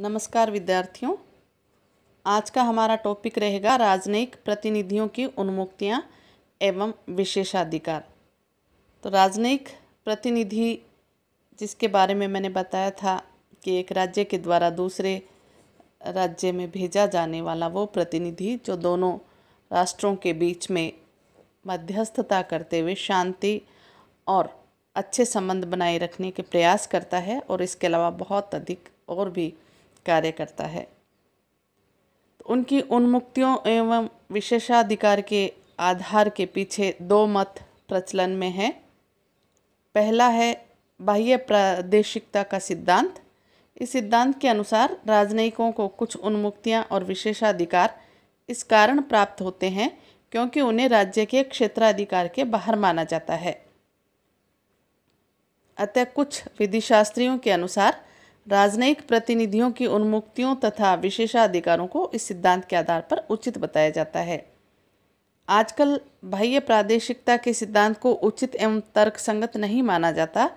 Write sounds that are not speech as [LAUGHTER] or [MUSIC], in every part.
नमस्कार विद्यार्थियों आज का हमारा टॉपिक रहेगा राजनयिक प्रतिनिधियों की उन्मुक्तियाँ एवं विशेषाधिकार तो राजनयिक प्रतिनिधि जिसके बारे में मैंने बताया था कि एक राज्य के द्वारा दूसरे राज्य में भेजा जाने वाला वो प्रतिनिधि जो दोनों राष्ट्रों के बीच में मध्यस्थता करते हुए शांति और अच्छे संबंध बनाए रखने के प्रयास करता है और इसके अलावा बहुत अधिक और भी कार्य करता है तो उनकी उन्मुक्तियों एवं विशेषाधिकार के आधार के पीछे दो मत प्रचलन में हैं पहला है बाह्य प्रादेशिकता का सिद्धांत इस सिद्धांत के अनुसार राजनयिकों को कुछ उन्मुक्तियाँ और विशेषाधिकार इस कारण प्राप्त होते हैं क्योंकि उन्हें राज्य के क्षेत्राधिकार के बाहर माना जाता है अतः कुछ विधिशास्त्रियों के अनुसार राजनयिक प्रतिनिधियों की उन्मुक्तियों तथा विशेषाधिकारों को इस सिद्धांत के आधार पर उचित बताया जाता है आजकल बाह्य प्रादेशिकता के सिद्धांत को उचित एवं तर्कसंगत नहीं माना जाता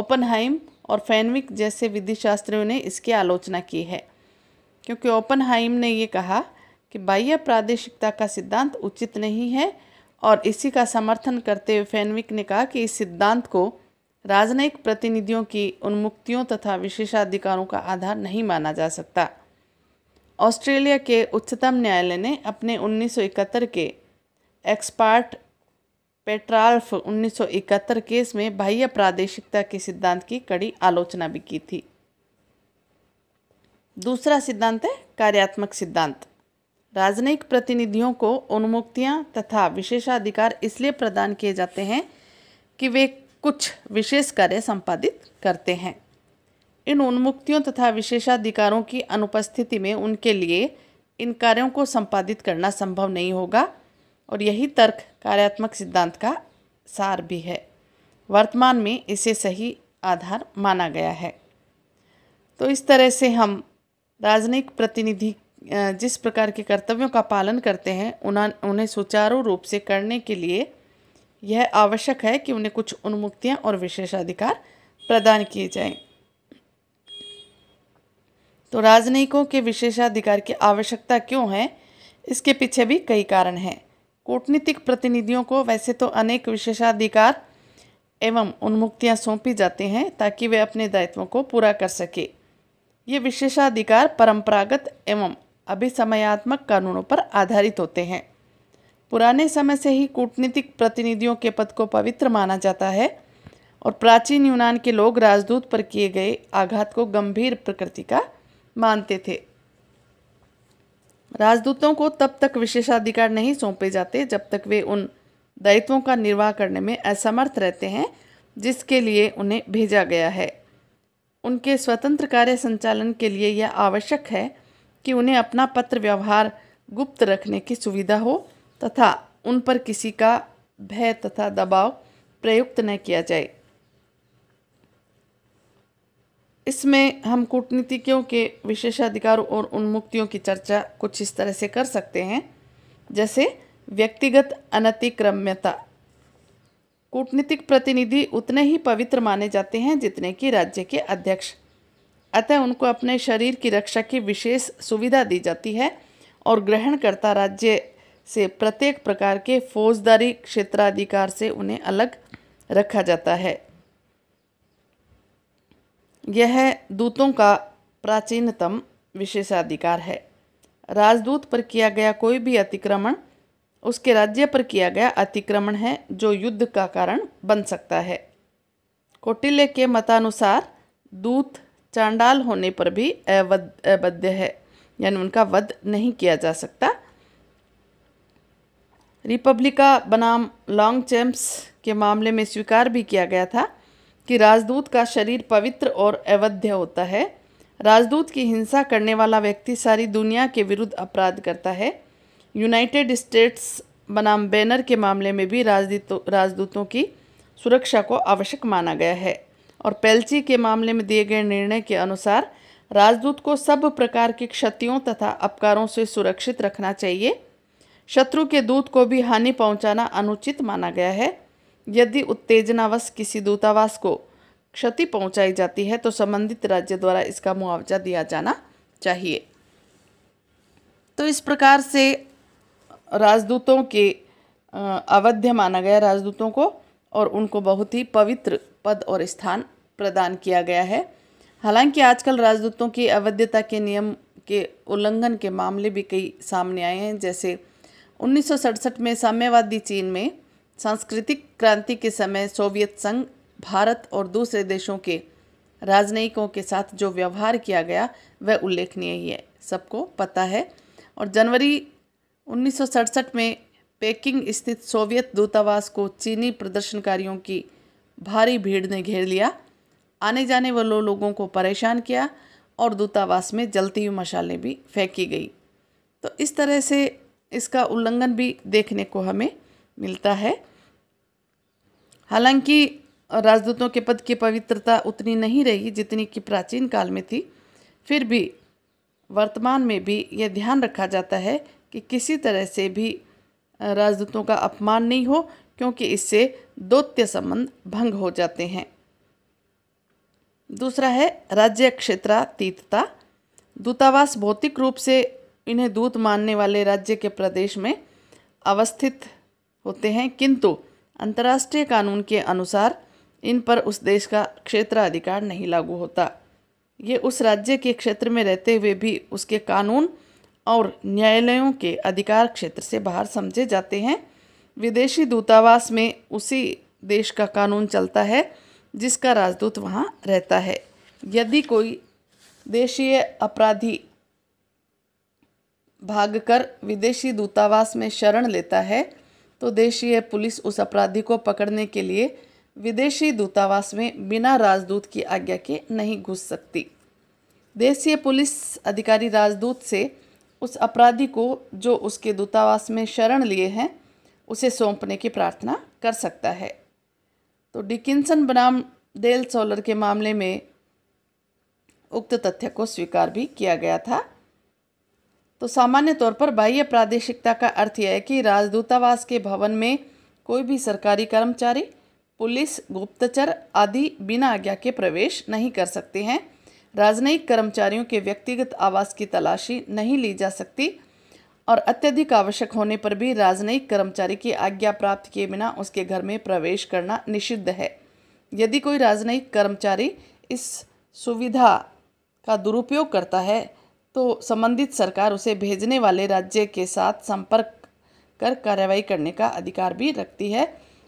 ओपनहाइम और फैनविक जैसे विधिशास्त्रियों ने इसकी आलोचना की है क्योंकि ओपनहाइम ने ये कहा कि बाह्य प्रादेशिकता का सिद्धांत उचित नहीं है और इसी का समर्थन करते हुए फैनविक ने कहा कि इस सिद्धांत को राजनयिक प्रतिनिधियों की उन्मुक्तियों तथा विशेषाधिकारों का आधार नहीं माना जा सकता ऑस्ट्रेलिया के उच्चतम न्यायालय ने अपने 1971 के एक्सपार्ट पेट्राल्फ 1971 केस में बाह्य प्रादेशिकता के सिद्धांत की कड़ी आलोचना भी की थी दूसरा सिद्धांत है कार्यात्मक सिद्धांत राजनयिक प्रतिनिधियों को उन्मुक्तियाँ तथा विशेषाधिकार इसलिए प्रदान किए जाते हैं कि वे कुछ विशेष कार्य संपादित करते हैं इन उन्मुक्तियों तथा विशेषाधिकारों की अनुपस्थिति में उनके लिए इन कार्यों को संपादित करना संभव नहीं होगा और यही तर्क कार्यात्मक सिद्धांत का सार भी है वर्तमान में इसे सही आधार माना गया है तो इस तरह से हम राजनयिक प्रतिनिधि जिस प्रकार के कर्तव्यों का पालन करते हैं उन्हें सुचारू रूप से करने के लिए यह आवश्यक है कि उन्हें कुछ उन्मुक्तियाँ और विशेषाधिकार प्रदान किए जाएं। तो राजनयिकों के विशेषाधिकार की आवश्यकता क्यों है इसके पीछे भी कई कारण हैं कूटनीतिक प्रतिनिधियों को वैसे तो अनेक विशेषाधिकार एवं उन्मुक्तियाँ सौंपी जाती हैं ताकि वे अपने दायित्वों को पूरा कर सके ये विशेषाधिकार परंपरागत एवं अभिसमयात्मक कानूनों पर आधारित होते हैं पुराने समय से ही कूटनीतिक प्रतिनिधियों के पद को पवित्र माना जाता है और प्राचीन यूनान के लोग राजदूत पर किए गए आघात को गंभीर प्रकृति का मानते थे राजदूतों को तब तक विशेषाधिकार नहीं सौंपे जाते जब तक वे उन दायित्वों का निर्वाह करने में असमर्थ रहते हैं जिसके लिए उन्हें भेजा गया है उनके स्वतंत्र कार्य संचालन के लिए यह आवश्यक है कि उन्हें अपना पत्र व्यवहार गुप्त रखने की सुविधा हो तथा उन पर किसी का भय तथा दबाव प्रयुक्त न किया जाए इसमें हम कूटनीतिज्ञों के विशेषाधिकारों और उन्मुक्तियों की चर्चा कुछ इस तरह से कर सकते हैं जैसे व्यक्तिगत अनतिक्रम्यता कूटनीतिक प्रतिनिधि उतने ही पवित्र माने जाते हैं जितने कि राज्य के अध्यक्ष अतः उनको अपने शरीर की रक्षा की विशेष सुविधा दी जाती है और ग्रहणकर्ता राज्य से प्रत्येक प्रकार के फौजदारी क्षेत्राधिकार से उन्हें अलग रखा जाता है यह दूतों का प्राचीनतम विशेषाधिकार है राजदूत पर किया गया कोई भी अतिक्रमण उसके राज्य पर किया गया अतिक्रमण है जो युद्ध का कारण बन सकता है कौटिल्य के मतानुसार दूत चांडाल होने पर भी अवध अवध्य है यानी उनका वध नहीं किया जा सकता रिपब्लिका बनाम लॉन्ग चैम्प्स के मामले में स्वीकार भी किया गया था कि राजदूत का शरीर पवित्र और अवध्य होता है राजदूत की हिंसा करने वाला व्यक्ति सारी दुनिया के विरुद्ध अपराध करता है यूनाइटेड स्टेट्स बनाम बैनर के मामले में भी राजदूतों राजदूतों की सुरक्षा को आवश्यक माना गया है और पेल्ची के मामले में दिए गए निर्णय के अनुसार राजदूत को सब प्रकार की क्षतियों तथा अपकारों से सुरक्षित रखना चाहिए शत्रु के दूत को भी हानि पहुंचाना अनुचित माना गया है यदि उत्तेजनावश किसी दूतावास को क्षति पहुंचाई जाती है तो संबंधित राज्य द्वारा इसका मुआवजा दिया जाना चाहिए तो इस प्रकार से राजदूतों के अवध्य माना गया राजदूतों को और उनको बहुत ही पवित्र पद और स्थान प्रदान किया गया है हालांकि आजकल राजदूतों की अवैधता के नियम के उल्लंघन के मामले भी कई सामने आए हैं जैसे उन्नीस में साम्यवादी चीन में सांस्कृतिक क्रांति के समय सोवियत संघ भारत और दूसरे देशों के राजनयिकों के साथ जो व्यवहार किया गया वह उल्लेखनीय ही है सबको पता है और जनवरी उन्नीस में पेकिंग स्थित सोवियत दूतावास को चीनी प्रदर्शनकारियों की भारी भीड़ ने घेर लिया आने जाने वाले लोगों को परेशान किया और दूतावास में जलती हुई मशालें भी फेंकी गई तो इस तरह से इसका उल्लंघन भी देखने को हमें मिलता है हालांकि राजदूतों के पद की पवित्रता उतनी नहीं रही जितनी कि प्राचीन काल में थी फिर भी वर्तमान में भी यह ध्यान रखा जाता है कि किसी तरह से भी राजदूतों का अपमान नहीं हो क्योंकि इससे दौत्य संबंध भंग हो जाते हैं दूसरा है राज्य क्षेत्रातीतता दूतावास भौतिक रूप से इन्हें दूत मानने वाले राज्य के प्रदेश में अवस्थित होते हैं किंतु अंतर्राष्ट्रीय कानून के अनुसार इन पर उस देश का क्षेत्राधिकार नहीं लागू होता ये उस राज्य के क्षेत्र में रहते हुए भी उसके कानून और न्यायालयों के अधिकार क्षेत्र से बाहर समझे जाते हैं विदेशी दूतावास में उसी देश का कानून चलता है जिसका राजदूत वहाँ रहता है यदि कोई देशीय अपराधी भागकर विदेशी दूतावास में शरण लेता है तो देशीय पुलिस उस अपराधी को पकड़ने के लिए विदेशी दूतावास में बिना राजदूत की आज्ञा के नहीं घुस सकती देशीय पुलिस अधिकारी राजदूत से उस अपराधी को जो उसके दूतावास में शरण लिए हैं उसे सौंपने की प्रार्थना कर सकता है तो डिकिंसन बनाम डेल सोलर के मामले में उक्त तथ्य को स्वीकार भी किया गया था तो सामान्य तौर पर बाह्य प्रादेशिकता का अर्थ यह है कि राजदूतावास के भवन में कोई भी सरकारी कर्मचारी पुलिस गुप्तचर आदि बिना आज्ञा के प्रवेश नहीं कर सकते हैं राजनयिक कर्मचारियों के व्यक्तिगत आवास की तलाशी नहीं ली जा सकती और अत्यधिक आवश्यक होने पर भी राजनयिक कर्मचारी की आज्ञा प्राप्त किए बिना उसके घर में प्रवेश करना निषिद्ध है यदि कोई राजनयिक कर्मचारी इस सुविधा का दुरुपयोग करता है तो संबंधित सरकार उसे भेजने वाले राज्य के साथ संपर्क कर कार्रवाई करने का अधिकार भी रखती है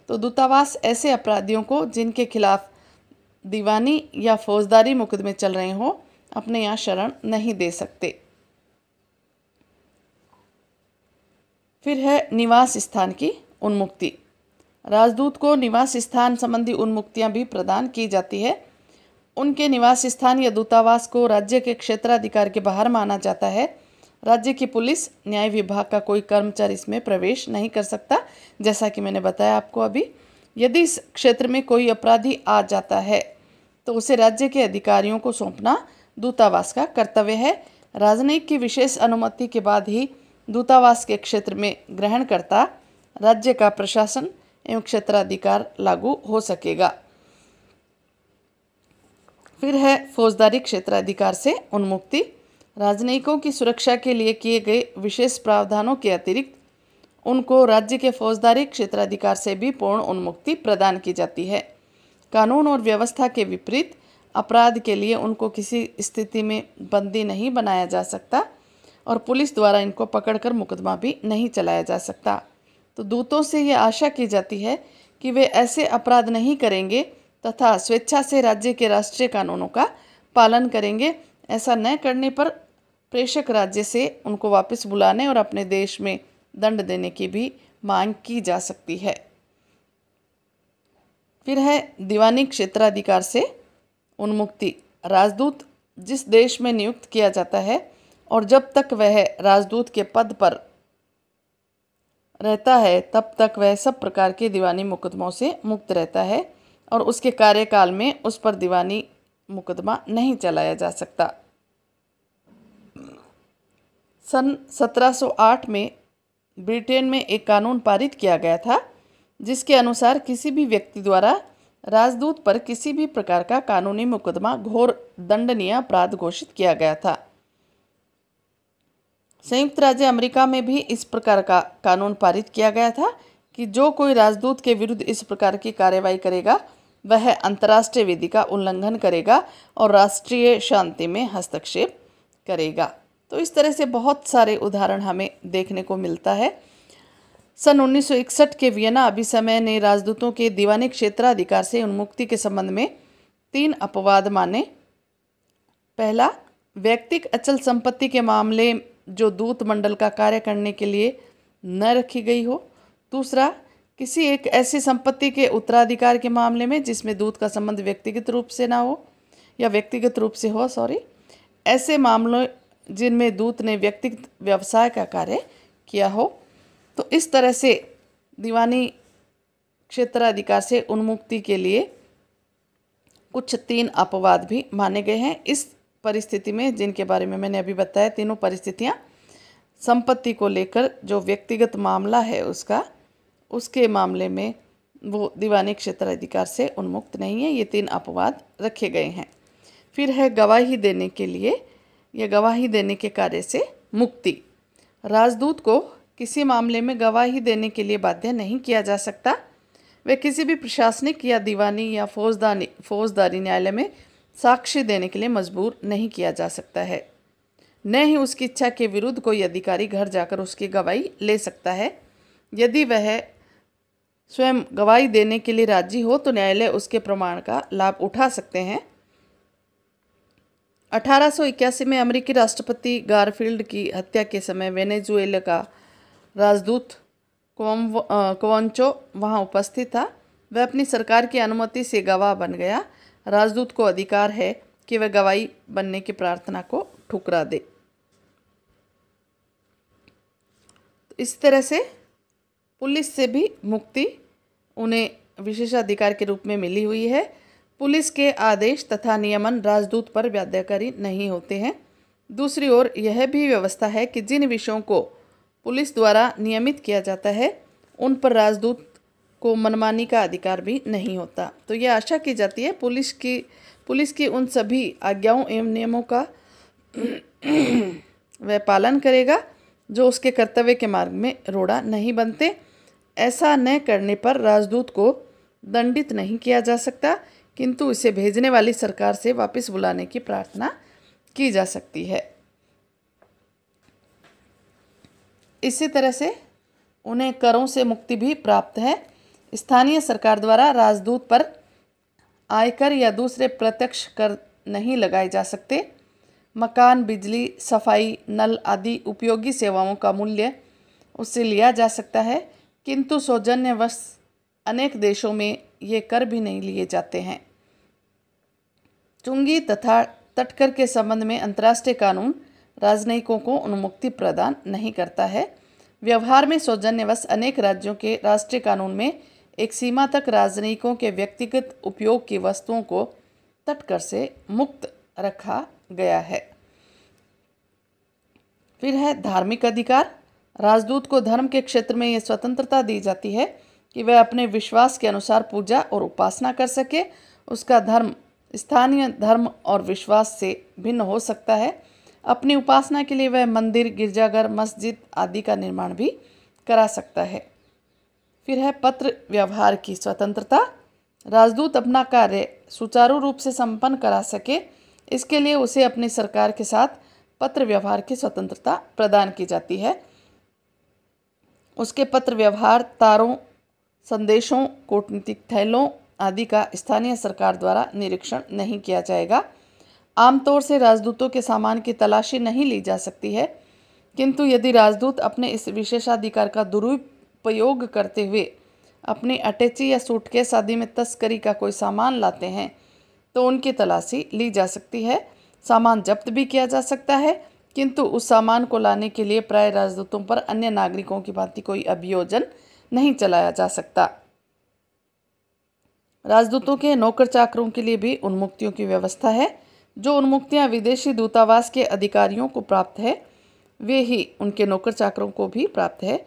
तो दूतावास ऐसे अपराधियों को जिनके खिलाफ दीवानी या फौजदारी मुकदमे चल रहे हों अपने यहाँ शरण नहीं दे सकते फिर है निवास स्थान की उन्मुक्ति राजदूत को निवास स्थान संबंधी उन्मुक्तियाँ भी प्रदान की जाती है उनके निवास स्थान या दूतावास को राज्य के क्षेत्राधिकार के बाहर माना जाता है राज्य की पुलिस न्याय विभाग का कोई कर्मचारी इसमें प्रवेश नहीं कर सकता जैसा कि मैंने बताया आपको अभी यदि इस क्षेत्र में कोई अपराधी आ जाता है तो उसे राज्य के अधिकारियों को सौंपना दूतावास का कर्तव्य है राजनयिक की विशेष अनुमति के बाद ही दूतावास के क्षेत्र में ग्रहणकर्ता राज्य का प्रशासन एवं क्षेत्राधिकार लागू हो सकेगा फिर है फौजदारी क्षेत्राधिकार से उन्मुक्ति राजनयिकों की सुरक्षा के लिए किए गए विशेष प्रावधानों के अतिरिक्त उनको राज्य के फौजदारी क्षेत्राधिकार से भी पूर्ण उन्मुक्ति प्रदान की जाती है कानून और व्यवस्था के विपरीत अपराध के लिए उनको किसी स्थिति में बंदी नहीं बनाया जा सकता और पुलिस द्वारा इनको पकड़कर मुकदमा भी नहीं चलाया जा सकता तो दूतों से ये आशा की जाती है कि वे ऐसे अपराध नहीं करेंगे तथा स्वेच्छा से राज्य के राष्ट्रीय कानूनों का पालन करेंगे ऐसा न करने पर प्रेषक राज्य से उनको वापस बुलाने और अपने देश में दंड देने की भी मांग की जा सकती है फिर है दीवानी क्षेत्राधिकार से उन्मुक्ति राजदूत जिस देश में नियुक्त किया जाता है और जब तक वह राजदूत के पद पर रहता है तब तक वह सब प्रकार के दीवानी मुकदमों से मुक्त रहता है और उसके कार्यकाल में उस पर दीवानी मुकदमा नहीं चलाया जा सकता सन 1708 में ब्रिटेन में एक कानून पारित किया गया था जिसके अनुसार किसी भी व्यक्ति द्वारा राजदूत पर किसी भी प्रकार का कानूनी मुकदमा घोर दंडनीय अपराध घोषित किया गया था संयुक्त राज्य अमेरिका में भी इस प्रकार का कानून पारित किया गया था कि जो कोई राजदूत के विरुद्ध इस प्रकार की कार्रवाई करेगा वह अंतर्राष्ट्रीय विधि का उल्लंघन करेगा और राष्ट्रीय शांति में हस्तक्षेप करेगा तो इस तरह से बहुत सारे उदाहरण हमें देखने को मिलता है सन 1961 के वियना अभिसमय ने राजदूतों के दीवानी क्षेत्राधिकार से उन्मुक्ति के संबंध में तीन अपवाद माने पहला व्यक्तिक अचल संपत्ति के मामले जो दूत मंडल का कार्य करने के लिए न रखी गई हो दूसरा किसी एक ऐसी संपत्ति के उत्तराधिकार के मामले में जिसमें दूध का संबंध व्यक्तिगत रूप से ना हो या व्यक्तिगत रूप से हो सॉरी ऐसे मामलों जिनमें दूत ने व्यक्तिगत व्यवसाय का कार्य किया हो तो इस तरह से दीवानी क्षेत्राधिकार से उन्मुक्ति के लिए कुछ तीन अपवाद भी माने गए हैं इस परिस्थिति में जिनके बारे में मैंने अभी बताया तीनों परिस्थितियाँ संपत्ति को लेकर जो व्यक्तिगत मामला है उसका उसके मामले में वो दीवानी क्षेत्राधिकार से उन्मुक्त नहीं है ये तीन अपवाद रखे गए हैं फिर है गवाही देने के लिए या गवाही देने के कार्य से मुक्ति राजदूत को किसी मामले में गवाही देने के लिए बाध्य नहीं किया जा सकता वे किसी भी प्रशासनिक या दीवानी या फौजदारी फौजदारी न्यायालय में साक्ष्य देने के लिए मजबूर नहीं किया जा सकता है न ही उसकी इच्छा के विरुद्ध कोई अधिकारी घर जाकर उसकी गवाही ले सकता है यदि वह स्वयं गवाही देने के लिए राजी हो तो न्यायालय उसके प्रमाण का लाभ उठा सकते हैं 1881 में अमेरिकी राष्ट्रपति गारफील्ड की हत्या के समय वेनेजुएला का राजदूत कोवंचो वहां उपस्थित था वह अपनी सरकार की अनुमति से गवाह बन गया राजदूत को अधिकार है कि वह गवाही बनने की प्रार्थना को ठुकरा दे इस तरह से पुलिस से भी मुक्ति उन्हें विशेषाधिकार के रूप में मिली हुई है पुलिस के आदेश तथा नियमन राजदूत पर बाध्यकारी नहीं होते हैं दूसरी ओर यह भी व्यवस्था है कि जिन विषयों को पुलिस द्वारा नियमित किया जाता है उन पर राजदूत को मनमानी का अधिकार भी नहीं होता तो यह आशा की जाती है पुलिस की पुलिस की उन सभी आज्ञाओं एवं नियमों का [CLEARS THROAT] वह पालन करेगा जो उसके कर्तव्य के मार्ग में रोड़ा नहीं बनते ऐसा न करने पर राजदूत को दंडित नहीं किया जा सकता किंतु इसे भेजने वाली सरकार से वापस बुलाने की प्रार्थना की जा सकती है इसी तरह से उन्हें करों से मुक्ति भी प्राप्त है स्थानीय सरकार द्वारा राजदूत पर आयकर या दूसरे प्रत्यक्ष कर नहीं लगाए जा सकते मकान बिजली सफाई नल आदि उपयोगी सेवाओं का मूल्य उससे लिया जा सकता है किंतु सौजन्यवश अनेक देशों में ये कर भी नहीं लिए जाते हैं चुंगी तथा तटकर के संबंध में अंतर्राष्ट्रीय कानून राजनयिकों को अनुमुक्ति प्रदान नहीं करता है व्यवहार में सौजन्यवश अनेक राज्यों के राष्ट्रीय कानून में एक सीमा तक राजनयिकों के व्यक्तिगत उपयोग की वस्तुओं को तटकर से मुक्त रखा गया है फिर है धार्मिक अधिकार राजदूत को धर्म के क्षेत्र में ये स्वतंत्रता दी जाती है कि वह अपने विश्वास के अनुसार पूजा और उपासना कर सके उसका धर्म स्थानीय धर्म और विश्वास से भिन्न हो सकता है अपनी उपासना के लिए वह मंदिर गिरजाघर मस्जिद आदि का निर्माण भी करा सकता है फिर है पत्र व्यवहार की स्वतंत्रता राजदूत अपना कार्य सुचारू रूप से संपन्न करा सके इसके लिए उसे अपनी सरकार के साथ पत्र व्यवहार की स्वतंत्रता प्रदान की जाती है उसके पत्र व्यवहार तारों संदेशों कूटनीतिक थैलों आदि का स्थानीय सरकार द्वारा निरीक्षण नहीं किया जाएगा आमतौर से राजदूतों के सामान की तलाशी नहीं ली जा सकती है किंतु यदि राजदूत अपने इस विशेषाधिकार का दुरुपयोग करते हुए अपनी अटैची या सूटकेस आदि में तस्करी का कोई सामान लाते हैं तो उनकी तलाशी ली जा सकती है सामान जब्त भी किया जा सकता है किंतु उस सामान को लाने के लिए प्राय राजदूतों पर अन्य नागरिकों की भांति कोई अभियोजन नहीं चलाया जा सकता राजदूतों के नौकर चाकरों के लिए भी उन्मुक्तियों की व्यवस्था है जो उन्मुक्तियाँ विदेशी दूतावास के अधिकारियों को प्राप्त है वे ही उनके नौकर चाकरों को भी प्राप्त है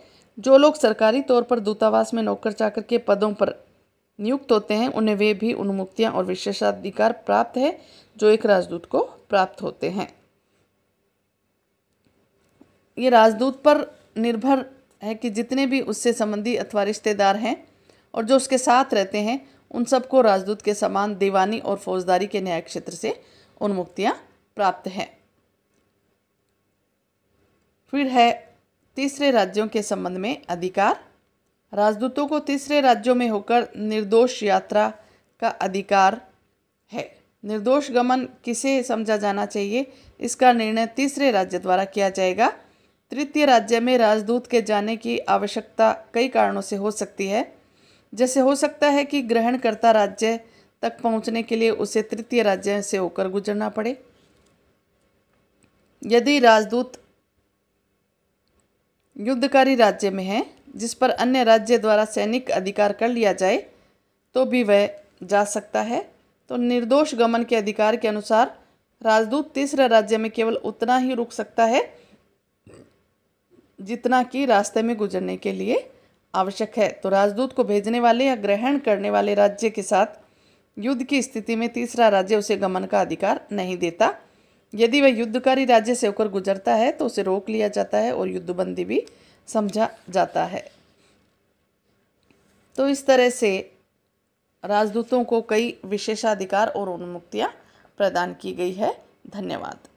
जो लोग सरकारी तौर पर दूतावास में नौकर चाकर के पदों पर नियुक्त होते हैं उन्हें वे भी उन्मुक्तियाँ और विशेषाधिकार प्राप्त है जो एक राजदूत को प्राप्त होते हैं ये राजदूत पर निर्भर है कि जितने भी उससे संबंधी अथवा रिश्तेदार हैं और जो उसके साथ रहते हैं उन सबको राजदूत के समान दीवानी और फौजदारी के न्याय क्षेत्र से उन्मुक्तियाँ प्राप्त हैं फिर है तीसरे राज्यों के संबंध में अधिकार राजदूतों को तीसरे राज्यों में होकर निर्दोष यात्रा का अधिकार है निर्दोष गमन किसे समझा जाना चाहिए इसका निर्णय तीसरे राज्य द्वारा किया जाएगा तृतीय राज्य में राजदूत के जाने की आवश्यकता कई कारणों से हो सकती है जैसे हो सकता है कि ग्रहणकर्ता राज्य तक पहुंचने के लिए उसे तृतीय राज्य से होकर गुजरना पड़े यदि राजदूत युद्धकारी राज्य में है जिस पर अन्य राज्य द्वारा सैनिक अधिकार कर लिया जाए तो भी वह जा सकता है तो निर्दोष गमन के अधिकार के अनुसार राजदूत तीसरे राज्य में केवल उतना ही रुक सकता है जितना कि रास्ते में गुजरने के लिए आवश्यक है तो राजदूत को भेजने वाले या ग्रहण करने वाले राज्य के साथ युद्ध की स्थिति में तीसरा राज्य उसे गमन का अधिकार नहीं देता यदि वह युद्धकारी राज्य से होकर गुजरता है तो उसे रोक लिया जाता है और युद्धबंदी भी समझा जाता है तो इस तरह से राजदूतों को कई विशेषाधिकार और उन्मुक्तियाँ प्रदान की गई है धन्यवाद